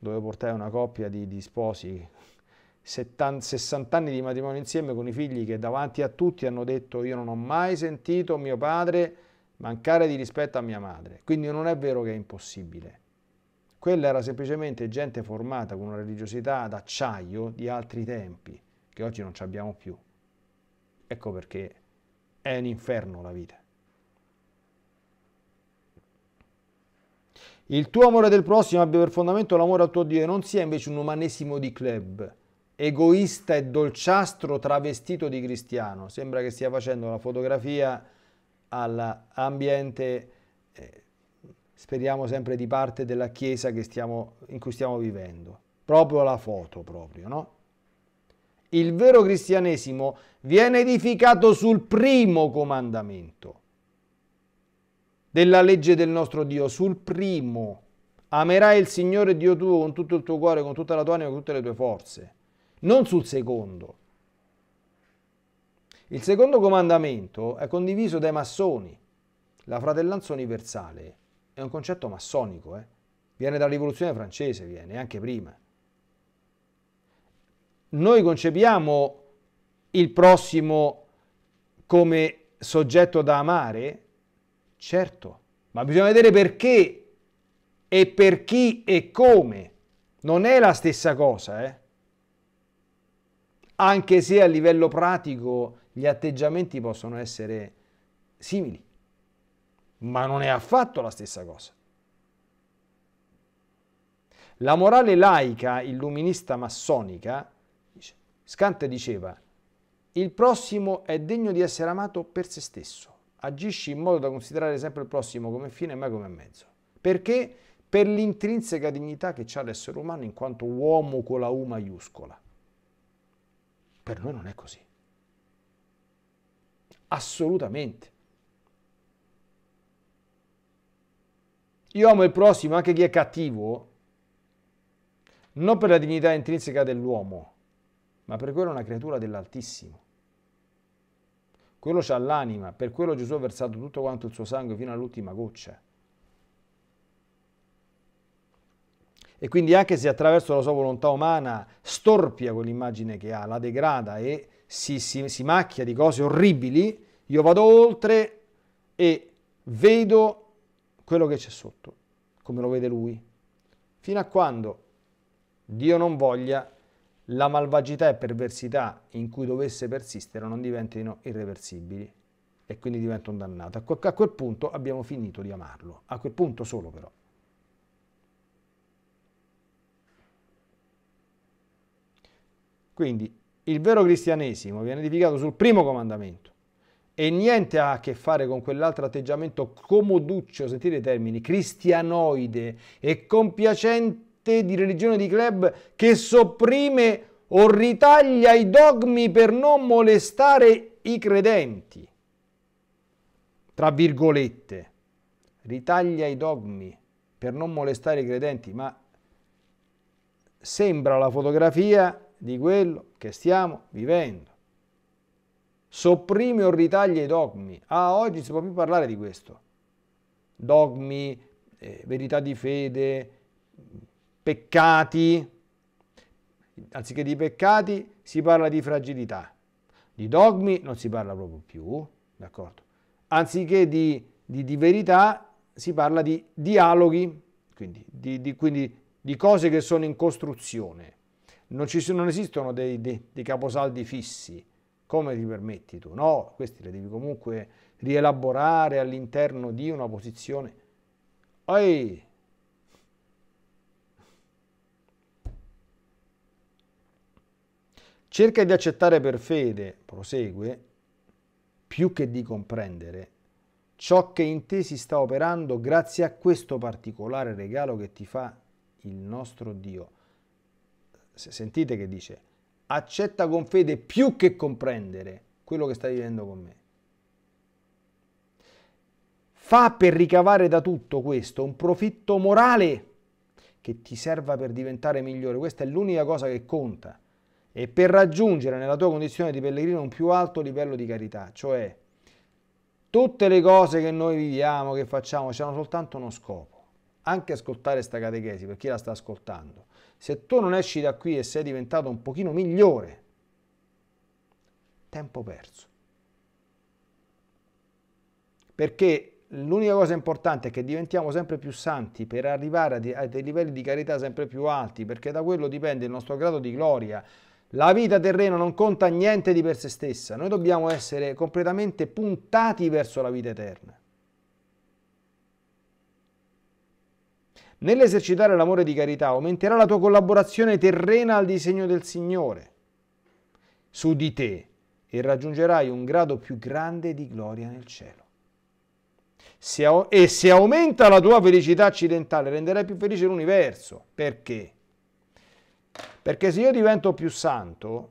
dove portai una coppia di, di sposi, 70, 60 anni di matrimonio insieme con i figli che davanti a tutti hanno detto io non ho mai sentito mio padre mancare di rispetto a mia madre. Quindi non è vero che è impossibile. Quella era semplicemente gente formata con una religiosità d'acciaio di altri tempi, che oggi non ci abbiamo più. Ecco perché è un inferno la vita. Il tuo amore del prossimo abbia per fondamento l'amore al tuo Dio e non sia invece un umanesimo di club, egoista e dolciastro travestito di cristiano. Sembra che stia facendo la fotografia all'ambiente, eh, speriamo sempre di parte della Chiesa stiamo, in cui stiamo vivendo. Proprio la foto, proprio, no? il vero cristianesimo viene edificato sul primo comandamento della legge del nostro Dio, sul primo. Amerai il Signore Dio tuo con tutto il tuo cuore, con tutta la tua anima, con tutte le tue forze, non sul secondo. Il secondo comandamento è condiviso dai massoni. La fratellanza universale è un concetto massonico, eh? viene dalla rivoluzione francese, viene anche prima noi concepiamo il prossimo come soggetto da amare? Certo, ma bisogna vedere perché e per chi e come. Non è la stessa cosa, eh? Anche se a livello pratico gli atteggiamenti possono essere simili, ma non è affatto la stessa cosa. La morale laica illuminista massonica Scante diceva, il prossimo è degno di essere amato per se stesso. Agisci in modo da considerare sempre il prossimo come fine e mai come mezzo. Perché? Per l'intrinseca dignità che ha l'essere umano in quanto uomo con la U maiuscola. Per noi non è così. Assolutamente. Io amo il prossimo, anche chi è cattivo, non per la dignità intrinseca dell'uomo, ma per quello è una creatura dell'Altissimo. Quello c'ha l'anima, per quello Gesù ha versato tutto quanto il suo sangue fino all'ultima goccia. E quindi anche se attraverso la sua volontà umana storpia quell'immagine che ha, la degrada e si, si, si macchia di cose orribili, io vado oltre e vedo quello che c'è sotto, come lo vede lui. Fino a quando Dio non voglia la malvagità e perversità in cui dovesse persistere non diventino irreversibili e quindi diventa un dannato. A quel punto abbiamo finito di amarlo, a quel punto solo però. Quindi il vero cristianesimo viene edificato sul primo comandamento e niente ha a che fare con quell'altro atteggiamento comoduccio, sentire i termini, cristianoide e compiacente di religione di club che sopprime o ritaglia i dogmi per non molestare i credenti. Tra virgolette, ritaglia i dogmi per non molestare i credenti, ma sembra la fotografia di quello che stiamo vivendo. Sopprime o ritaglia i dogmi. Ah, oggi si può più parlare di questo. Dogmi, eh, verità di fede, peccati, anziché di peccati si parla di fragilità, di dogmi non si parla proprio più, d'accordo? Anziché di, di, di, verità si parla di dialoghi, quindi di, quindi di, cose che sono in costruzione. Non, sono, non esistono dei, dei, dei caposaldi fissi, come ti permetti tu? No, questi li devi comunque rielaborare all'interno di una posizione. Ehi, Cerca di accettare per fede, prosegue, più che di comprendere, ciò che in te si sta operando grazie a questo particolare regalo che ti fa il nostro Dio. Sentite che dice, accetta con fede più che comprendere quello che stai vivendo con me. Fa per ricavare da tutto questo un profitto morale che ti serva per diventare migliore. Questa è l'unica cosa che conta e per raggiungere nella tua condizione di pellegrino un più alto livello di carità, cioè tutte le cose che noi viviamo, che facciamo, hanno soltanto uno scopo, anche ascoltare sta catechesi per chi la sta ascoltando. Se tu non esci da qui e sei diventato un pochino migliore, tempo perso. Perché l'unica cosa importante è che diventiamo sempre più santi per arrivare a dei livelli di carità sempre più alti, perché da quello dipende il nostro grado di gloria, la vita terrena non conta niente di per se stessa, noi dobbiamo essere completamente puntati verso la vita eterna. Nell'esercitare l'amore di carità aumenterà la tua collaborazione terrena al disegno del Signore su di te e raggiungerai un grado più grande di gloria nel cielo. Se, e se aumenta la tua felicità accidentale renderai più felice l'universo. Perché? Perché se io divento più santo,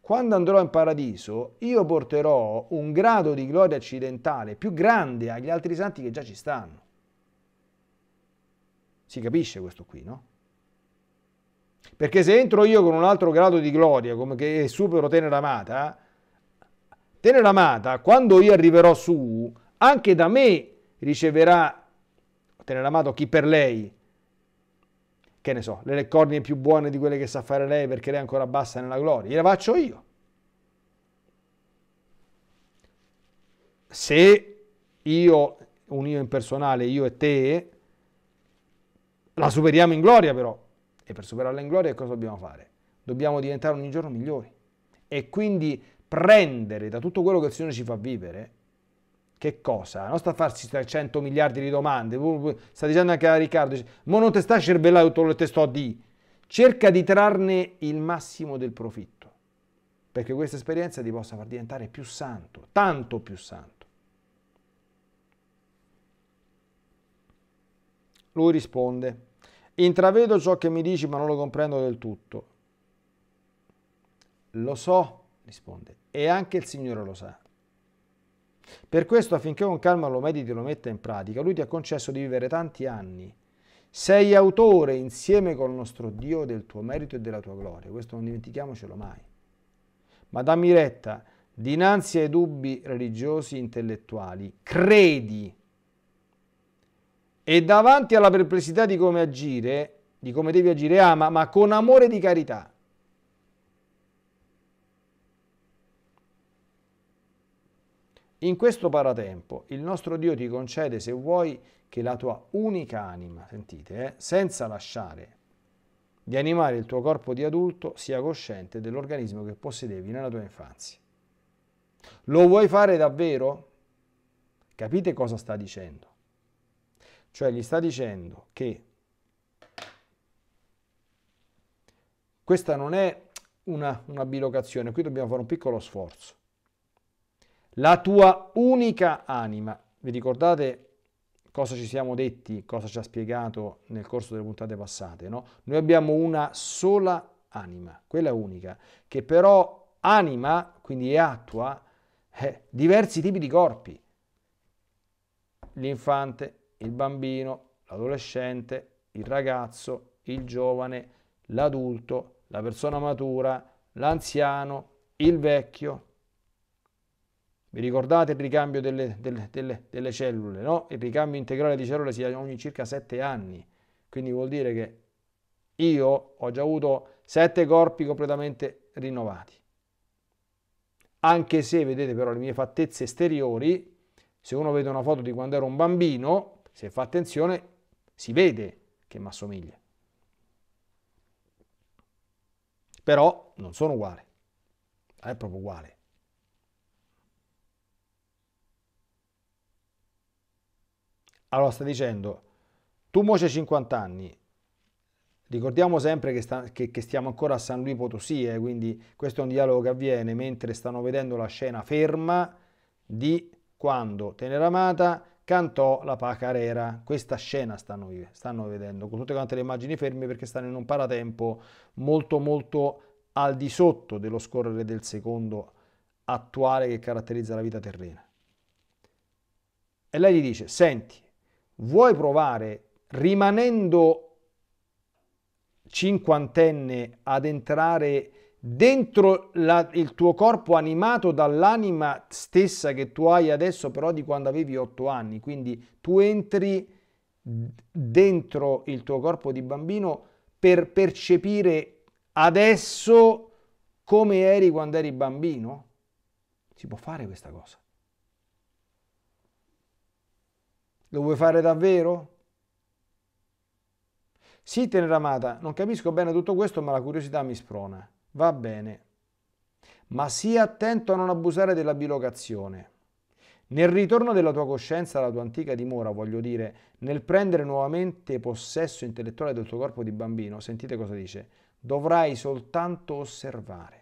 quando andrò in paradiso, io porterò un grado di gloria accidentale più grande agli altri santi che già ci stanno. Si capisce questo qui, no? Perché se entro io con un altro grado di gloria, come che supero Tenera Amata, Tenera Amata, quando io arriverò su, anche da me riceverà, Tenera Amata, chi per lei, che ne so, le leccornie più buone di quelle che sa fare lei perché lei è ancora bassa nella gloria, gliela faccio io. Se io, un io impersonale, io e te, la superiamo in gloria però, e per superarla in gloria cosa dobbiamo fare? Dobbiamo diventare ogni giorno migliori e quindi prendere da tutto quello che il Signore ci fa vivere che cosa? Non sta a farsi 300 miliardi di domande. Sta dicendo anche a Riccardo, ma non ti sta a cervellare tutto quello che sto a di. Cerca di trarne il massimo del profitto, perché questa esperienza ti possa far diventare più santo, tanto più santo. Lui risponde, intravedo ciò che mi dici ma non lo comprendo del tutto. Lo so, risponde, e anche il Signore lo sa. Per questo, affinché con calma lo mediti e lo metta in pratica, lui ti ha concesso di vivere tanti anni. Sei autore insieme col nostro Dio del tuo merito e della tua gloria. Questo non dimentichiamocelo mai. Ma dammi retta, dinanzi ai dubbi religiosi e intellettuali, credi e davanti alla perplessità di come agire, di come devi agire, ama, ma con amore di carità. In questo paratempo il nostro Dio ti concede, se vuoi, che la tua unica anima, sentite, eh, senza lasciare di animare il tuo corpo di adulto, sia cosciente dell'organismo che possedevi nella tua infanzia. Lo vuoi fare davvero? Capite cosa sta dicendo? Cioè gli sta dicendo che questa non è una, una bilocazione, qui dobbiamo fare un piccolo sforzo la tua unica anima. Vi ricordate cosa ci siamo detti, cosa ci ha spiegato nel corso delle puntate passate? No? Noi abbiamo una sola anima, quella unica, che però anima, quindi attua, eh, diversi tipi di corpi. L'infante, il bambino, l'adolescente, il ragazzo, il giovane, l'adulto, la persona matura, l'anziano, il vecchio, vi ricordate il ricambio delle, delle, delle, delle cellule? No? Il ricambio integrale di cellule si ha ogni circa 7 anni, quindi vuol dire che io ho già avuto 7 corpi completamente rinnovati. Anche se vedete però le mie fattezze esteriori, se uno vede una foto di quando ero un bambino, se fa attenzione, si vede che mi assomiglia. Però non sono uguale, è proprio uguale. Allora sta dicendo, tu mo c'hai 50 anni, ricordiamo sempre che, sta, che, che stiamo ancora a San Luis Potosí, eh, quindi questo è un dialogo che avviene mentre stanno vedendo la scena ferma di quando Teneramata cantò la Pacarera. Questa scena stanno, stanno vedendo, con tutte quante le immagini ferme perché stanno in un paratempo molto molto al di sotto dello scorrere del secondo attuale che caratterizza la vita terrena. E lei gli dice, senti, vuoi provare rimanendo cinquantenne ad entrare dentro la, il tuo corpo animato dall'anima stessa che tu hai adesso però di quando avevi otto anni, quindi tu entri dentro il tuo corpo di bambino per percepire adesso come eri quando eri bambino? Si può fare questa cosa. Lo vuoi fare davvero? Sì, tenera amata, non capisco bene tutto questo, ma la curiosità mi sprona. Va bene. Ma sii attento a non abusare della bilocazione. Nel ritorno della tua coscienza alla tua antica dimora, voglio dire, nel prendere nuovamente possesso intellettuale del tuo corpo di bambino, sentite cosa dice, dovrai soltanto osservare.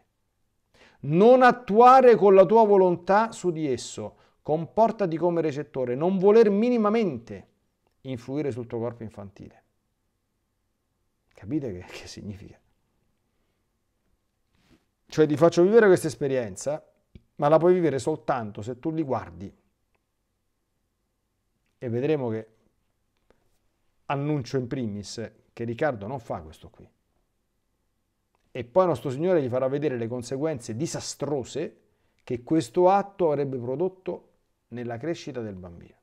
Non attuare con la tua volontà su di esso, comportati come recettore, non voler minimamente influire sul tuo corpo infantile. Capite che, che significa? Cioè ti faccio vivere questa esperienza, ma la puoi vivere soltanto se tu li guardi. E vedremo che annuncio in primis che Riccardo non fa questo qui. E poi nostro Signore gli farà vedere le conseguenze disastrose che questo atto avrebbe prodotto nella crescita del bambino.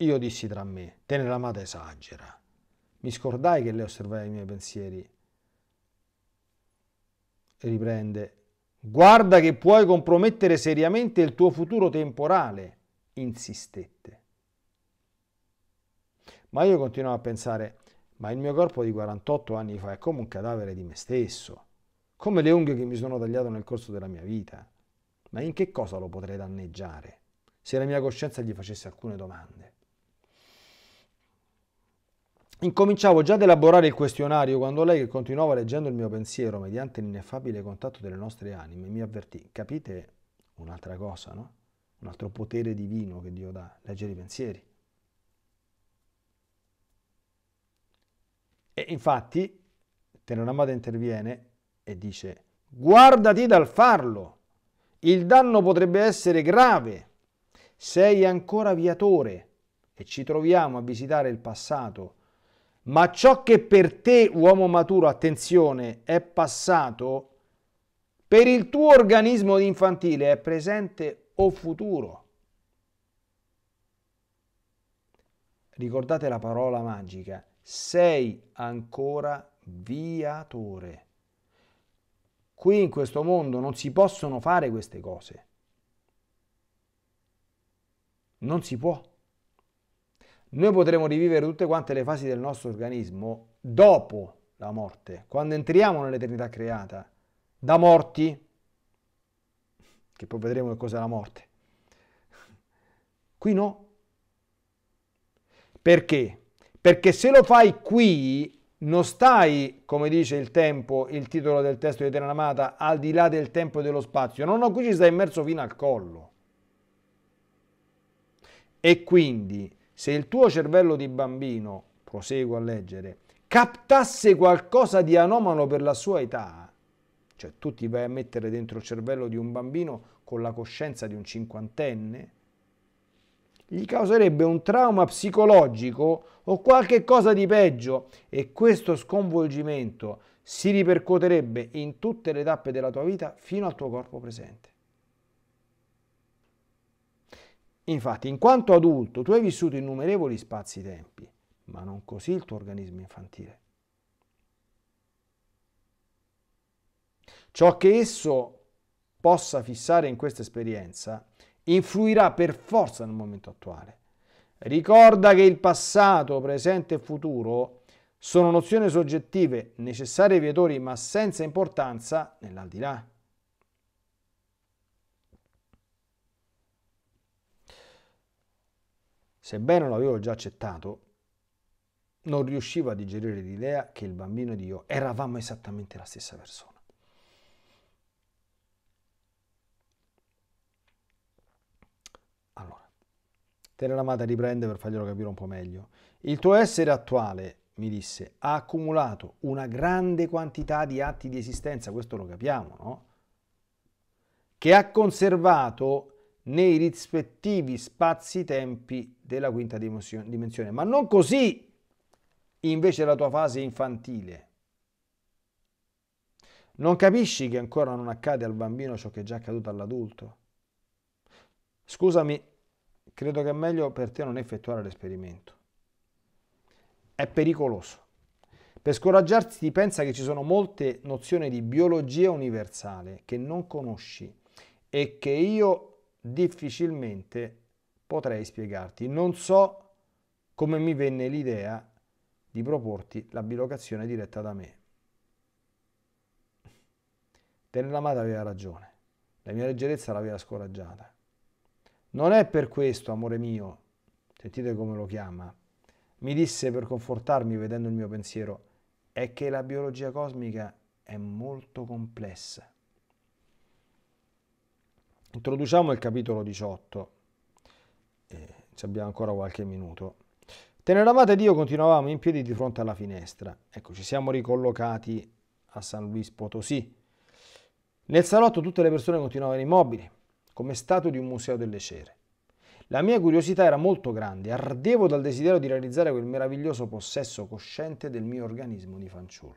Io dissi tra me, te ne amata esagera. Mi scordai che lei osservava i miei pensieri. riprende, guarda che puoi compromettere seriamente il tuo futuro temporale, insistette. Ma io continuavo a pensare, ma il mio corpo di 48 anni fa è come un cadavere di me stesso come le unghie che mi sono tagliato nel corso della mia vita. Ma in che cosa lo potrei danneggiare se la mia coscienza gli facesse alcune domande? Incominciavo già ad elaborare il questionario quando lei, che continuava leggendo il mio pensiero mediante l'ineffabile contatto delle nostre anime, mi avvertì: Capite un'altra cosa, no? Un altro potere divino che Dio dà, leggere i pensieri. E infatti, Telenamata interviene e dice guardati dal farlo, il danno potrebbe essere grave, sei ancora viatore e ci troviamo a visitare il passato, ma ciò che per te, uomo maturo, attenzione, è passato, per il tuo organismo infantile è presente o futuro. Ricordate la parola magica, sei ancora viatore. Qui in questo mondo non si possono fare queste cose. Non si può. Noi potremo rivivere tutte quante le fasi del nostro organismo dopo la morte, quando entriamo nell'eternità creata, da morti, che poi vedremo che cos'è la morte. Qui no. Perché? Perché se lo fai qui non stai, come dice il tempo, il titolo del testo di Eterna Amata, al di là del tempo e dello spazio. No, no, qui ci stai immerso fino al collo. E quindi, se il tuo cervello di bambino, proseguo a leggere, captasse qualcosa di anomalo per la sua età, cioè tu ti vai a mettere dentro il cervello di un bambino con la coscienza di un cinquantenne, gli causerebbe un trauma psicologico o qualche cosa di peggio e questo sconvolgimento si ripercuoterebbe in tutte le tappe della tua vita fino al tuo corpo presente. Infatti, in quanto adulto, tu hai vissuto innumerevoli spazi-tempi, ma non così il tuo organismo infantile. Ciò che esso possa fissare in questa esperienza influirà per forza nel momento attuale. Ricorda che il passato, presente e futuro sono nozioni soggettive, necessarie e vietori, ma senza importanza nell'aldilà. Sebbene lo avevo già accettato, non riuscivo a digerire l'idea che il bambino e io eravamo esattamente la stessa persona. Terramata riprende per farglielo capire un po' meglio. Il tuo essere attuale, mi disse, ha accumulato una grande quantità di atti di esistenza, questo lo capiamo, no? Che ha conservato nei rispettivi spazi-tempi della quinta dimensione, ma non così invece la tua fase infantile. Non capisci che ancora non accade al bambino ciò che è già accaduto all'adulto? Scusami credo che è meglio per te non effettuare l'esperimento. È pericoloso. Per scoraggiarti ti pensa che ci sono molte nozioni di biologia universale che non conosci e che io difficilmente potrei spiegarti. Non so come mi venne l'idea di proporti la bilocazione diretta da me. Tenella Mata aveva ragione, la mia leggerezza l'aveva scoraggiata. Non è per questo, amore mio, sentite come lo chiama, mi disse per confortarmi vedendo il mio pensiero, è che la biologia cosmica è molto complessa. Introduciamo il capitolo 18, eh, ci abbiamo ancora qualche minuto. Teneravate ed io continuavamo in piedi di fronte alla finestra. Ecco, ci siamo ricollocati a San Luis Potosí. Nel salotto tutte le persone continuavano immobili come stato di un museo delle cere. La mia curiosità era molto grande, ardevo dal desiderio di realizzare quel meraviglioso possesso cosciente del mio organismo di fanciullo.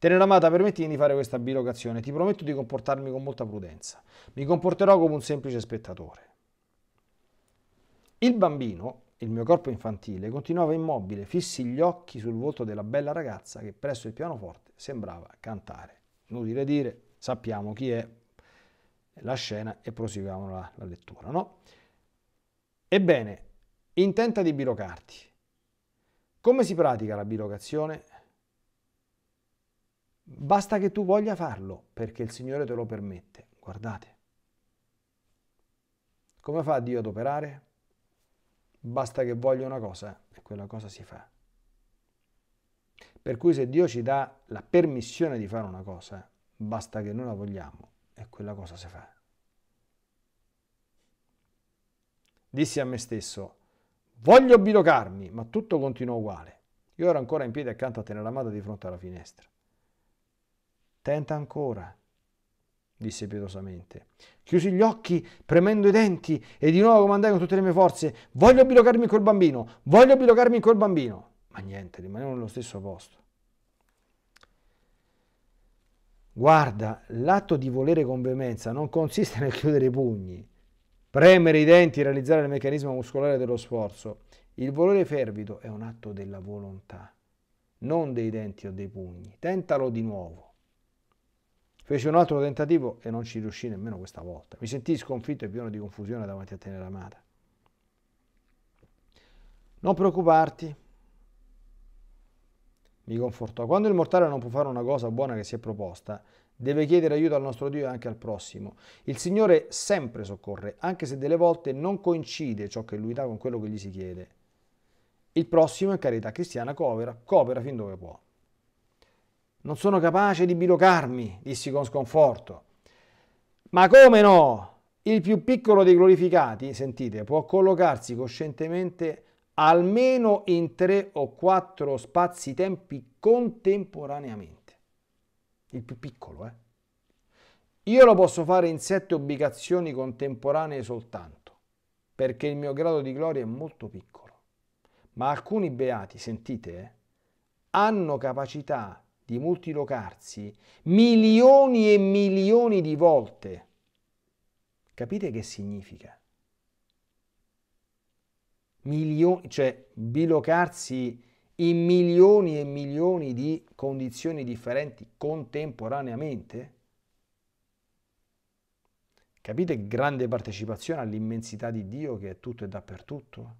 amata, permettimi di fare questa bilocazione, ti prometto di comportarmi con molta prudenza. Mi comporterò come un semplice spettatore. Il bambino, il mio corpo infantile, continuava immobile, fissi gli occhi sul volto della bella ragazza che presso il pianoforte sembrava cantare. Inutile dire, sappiamo chi è, la scena e proseguiamo la, la lettura. No? Ebbene, intenta di bilocarti. Come si pratica la bilocazione? Basta che tu voglia farlo perché il Signore te lo permette. Guardate. Come fa Dio ad operare? Basta che voglia una cosa e quella cosa si fa. Per cui se Dio ci dà la permissione di fare una cosa, basta che noi la vogliamo e quella cosa si fa. Dissi a me stesso, voglio bilocarmi, ma tutto continuò uguale. Io ero ancora in piedi accanto a Teneramata di fronte alla finestra. Tenta ancora, disse pietosamente. Chiusi gli occhi, premendo i denti, e di nuovo comandai con tutte le mie forze, voglio bilocarmi col bambino, voglio bilocarmi col bambino. Ma niente, rimanevo nello stesso posto. Guarda, l'atto di volere con veemenza non consiste nel chiudere i pugni, premere i denti, realizzare il meccanismo muscolare dello sforzo. Il volere fervido è un atto della volontà, non dei denti o dei pugni. Tentalo di nuovo. Fece un altro tentativo e non ci riuscì nemmeno questa volta. Mi sentii sconfitto e pieno di confusione davanti a te nella amata. Non preoccuparti, mi confortò. Quando il mortale non può fare una cosa buona che si è proposta, deve chiedere aiuto al nostro Dio e anche al prossimo. Il Signore sempre soccorre, anche se delle volte non coincide ciò che lui dà con quello che gli si chiede. Il prossimo in carità cristiana coopera, coopera fin dove può. Non sono capace di bilocarmi, dissi con sconforto. Ma come no? Il più piccolo dei glorificati, sentite, può collocarsi coscientemente almeno in tre o quattro spazi-tempi contemporaneamente. Il più piccolo, eh? Io lo posso fare in sette ubicazioni contemporanee soltanto, perché il mio grado di gloria è molto piccolo. Ma alcuni beati, sentite, eh, hanno capacità di multilocarsi milioni e milioni di volte. Capite che significa? milioni, cioè bilocarsi in milioni e milioni di condizioni differenti contemporaneamente? Capite grande partecipazione all'immensità di Dio che è tutto e dappertutto?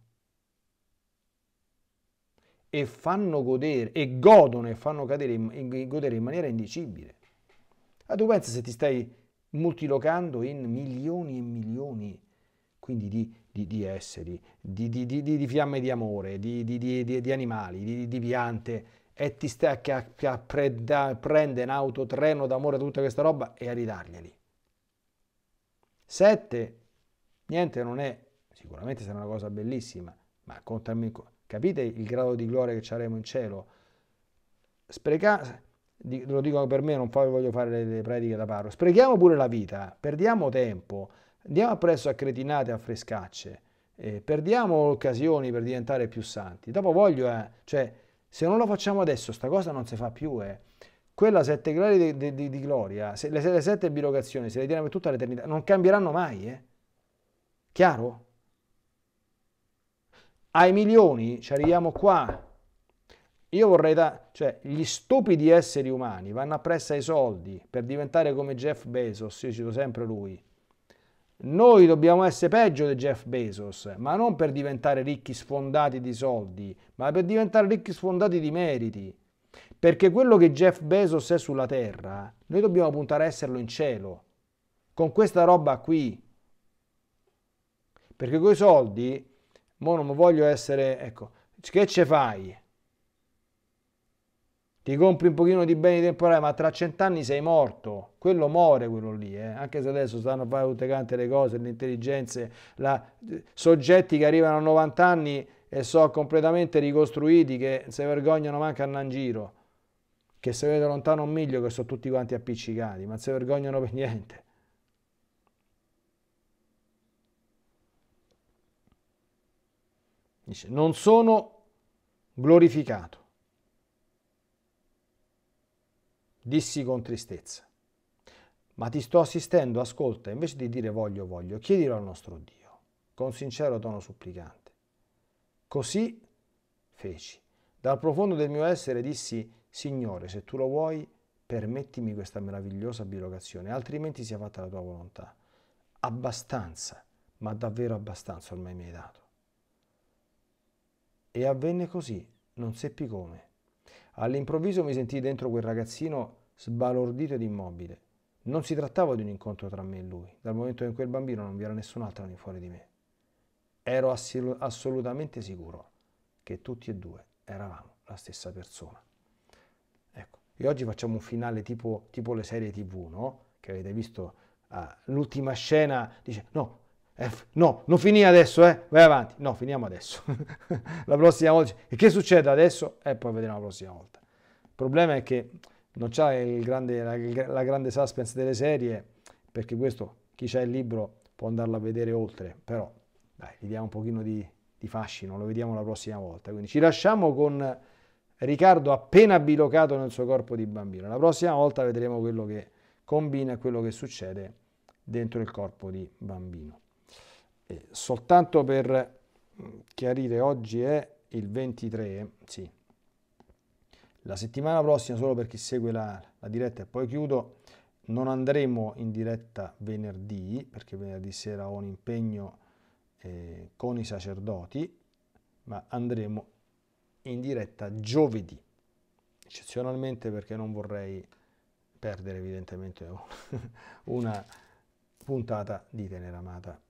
E fanno godere, e godono e fanno cadere, in, godere in maniera indicibile. Ah, tu pensi se ti stai multilocando in milioni e milioni, quindi di di, di esseri, di, di, di, fiamme di amore, di, animali, di, piante, e ti stai a, a preda, prende in auto, treno d'amore, tutta questa roba e a ridarglieli. Sette, niente, non è, sicuramente sarà una cosa bellissima, ma contami, capite il grado di gloria che ci avremo in cielo? Spreca, lo dico per me, non voglio fare le, prediche da paro. sprechiamo pure la vita, perdiamo tempo, Andiamo appresso a cretinate, a frescacce, eh, perdiamo occasioni per diventare più santi. Dopo voglio, eh, cioè, se non lo facciamo adesso, sta cosa non si fa più, eh. Quella sette gradi di, di, di, di gloria, se, le, le, sette bilocazioni, se le teniamo per tutta l'eternità, non cambieranno mai, eh. Chiaro? Ai milioni ci arriviamo qua. Io vorrei da... cioè, gli stupidi esseri umani vanno appresso ai soldi per diventare come Jeff Bezos, io cito sempre lui, noi dobbiamo essere peggio di Jeff Bezos, ma non per diventare ricchi sfondati di soldi, ma per diventare ricchi sfondati di meriti. Perché quello che Jeff Bezos è sulla terra, noi dobbiamo puntare a esserlo in cielo. Con questa roba qui. Perché coi soldi, mo non voglio essere, ecco, che ce fai? ti compri un pochino di beni temporanei, ma tra cent'anni sei morto. Quello muore, quello lì, eh? anche se adesso stanno a fare tutte quante le cose, le intelligenze, la... soggetti che arrivano a 90 anni e sono completamente ricostruiti, che se vergognano manca a nan giro, che se vede lontano un miglio che sono tutti quanti appiccicati, ma se vergognano per niente. Dice, non sono glorificato dissi con tristezza. Ma ti sto assistendo, ascolta, invece di dire voglio, voglio, chiedilo al nostro Dio, con sincero tono supplicante. Così feci. Dal profondo del mio essere dissi, Signore, se tu lo vuoi, permettimi questa meravigliosa bilocazione, altrimenti sia fatta la tua volontà. Abbastanza, ma davvero abbastanza ormai mi hai dato. E avvenne così, non seppi come, All'improvviso mi sentii dentro quel ragazzino sbalordito ed immobile. Non si trattava di un incontro tra me e lui, dal momento che in quel bambino non vi era nessun altro lì fuori di me. Ero assil- assolutamente sicuro che tutti e due eravamo la stessa persona. Ecco, e oggi facciamo un finale tipo, tipo le serie tv, no? Che avete visto, uh, l'ultima scena dice, no, eh, no, non finì adesso, eh? vai avanti. No, finiamo adesso. la prossima volta. E che succede adesso? E eh, poi vedremo la prossima volta. Il problema è che non c'è la, la, grande suspense delle serie, perché questo, chi c'ha il libro può andarlo a vedere oltre, però dai, gli diamo un pochino di, di fascino, lo vediamo la prossima volta. Quindi ci lasciamo con Riccardo appena bilocato nel suo corpo di bambino. La prossima volta vedremo quello che combina e quello che succede dentro il corpo di bambino. E eh, soltanto per mm, chiarire, oggi è il 23, sì. La settimana prossima, solo per chi segue la, la diretta e poi chiudo, non andremo in diretta venerdì, perché venerdì sera ho un impegno eh, con i sacerdoti, ma andremo in diretta giovedì, eccezionalmente perché non vorrei perdere evidentemente una puntata di Tenera Amata.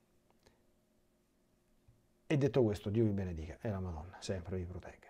E detto questo, Dio vi benedica e la Madonna sempre vi protegga.